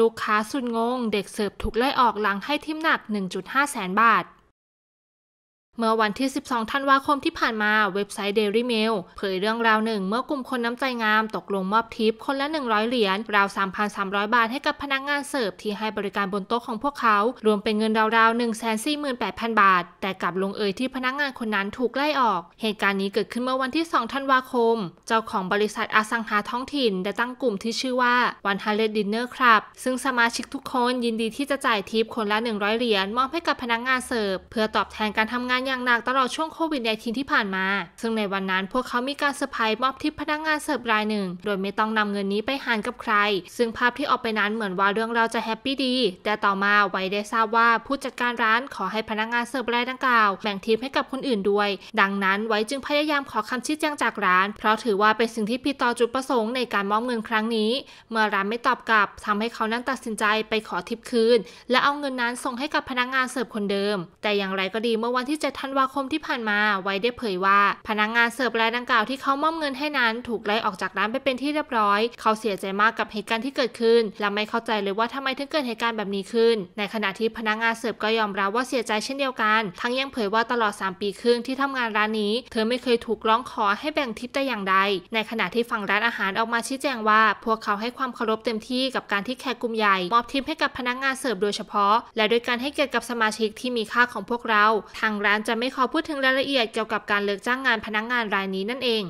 ลูกค้าสุดงงเด็กเสิร์ฟถูกไล่ออกหลังให้ทิมหนัก 1.5 แสนบาทเมื่อวันที่ 12 ธันวาคมที่ผ่านมาเว็บไซต์ Daily Mail เผยเรื่องราวหนึ่ง เมื่อกลุ่มคนน้ำใจงามตกลงมอบทิป คนละ 100 เหรียญราว 3,300 บาทให้กับพนักงานเสิร์ฟที่ให้บริการบนโต๊ะของพวกเขา รวมเป็นเงินราวๆ 148,000 บาท แต่กลับลงเอยที่พนักงานคนนั้นถูกไล่ออก เหตุการณ์นี้เกิดขึ้นเมื่อวันที่ 2 ธันวาคม เจ้าของบริษัทอสังหาท้องถิ่นได้ตั้งกลุ่มที่ชื่อว่า One h u n d r e d Dinner Club ซึ่งสมาชิกทุกคน ยินดีที่จะจ่ายทิปคนละ 100 เหรียญมอบให้กับพนักงานเสิร์ฟ เพื่อตอบแทนการทำงานอย่างหนักตลอดช่วงโควิด -19 ที่ผ่านมา ซึ่งในวันนั้นพวกเขามีการเซอร์ไพรส์มอบทิปพนักงานเสิร์ฟรายหนึ่ง โดยไม่ต้องนำเงินนี้ไปหารกับใคร ซึ่งภาพที่ออกไปนั้นเหมือนว่าเรื่องเราจะแฮปปี้ดี แต่ต่อมาไว้ได้ทราบว่าผู้จัดการร้านขอให้พนักงานเสิร์ฟรายดังกล่าวแบ่งทิปให้กับคนอื่นด้วย ดังนั้นไว้จึงพยายามขอคำชี้แจงจากร้าน เพราะถือว่าเป็นสิ่งที่ผิดต่อจุดประสงค์ในการมอบเงินครั้งนี้ เมื่อร้านไม่ตอบกลับ ทำให้เขานั้นตัดสินใจไปขอทิปคืนและเอาเงินนั้นส่งให้กับพนักงานเสิร์ฟคนเดิม แต่อย่างไรก็ดีเมื่อวันที่7ธันวาคมที่ผ่านมาไว้ได้เผยว่า พนักงงานเสิร์ฟรายดังกล่าวที่เขามอบเงินให้นั้น ถูกไล่ออกจากร้านไปเป็นที่เรียบร้อยเขาเสียใจมากกับเหตุการณ์ที่เกิดขึ้น และไม่เข้าใจเลยว่าทำไมถึงเกิดเหตุการณ์แบบนี้ขึ้น ในขณะที่พนักงงานเสิร์ฟก็ยอมรับว่าเสียใจเช่นเดียวกันทั้งยังเผยว่าตลอด 3 ปีครึ่งที่ทำงานร้านนี้ เธอไม่เคยถูกร้องขอให้แบ่งทิปแต่อย่างใดในขณะที่ฝั่งร้านอาหารออกมาชี้แจงว่า พวกเขาให้ความเคารพเต็มที่กับการที่แขกกลุ่มใหญ่มอบทิปให้กับพนักงงานเสิร์ฟโดยเฉพาะ และโดยการให้เกียรติกับสมาชิกที่มีค่าของพวกเราทางร้านจะไม่ขอพูดถึงรายละเอียดเกี่ยวกับการเลิกจ้างงานพนักงงานรายนี้นั่นเอง